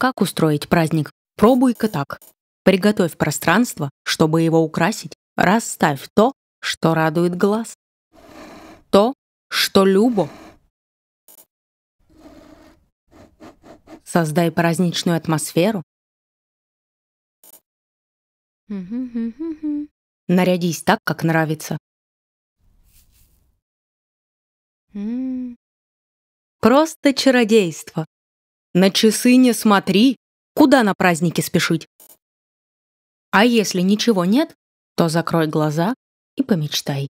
Как устроить праздник? Пробуй-ка так. Приготовь пространство, чтобы его украсить. Расставь то, что радует глаз. То, что любо. Создай праздничную атмосферу. Нарядись так, как нравится. Просто чародейство. На часы не смотри. Куда на праздники спешить? А если ничего нет, то закрой глаза и помечтай.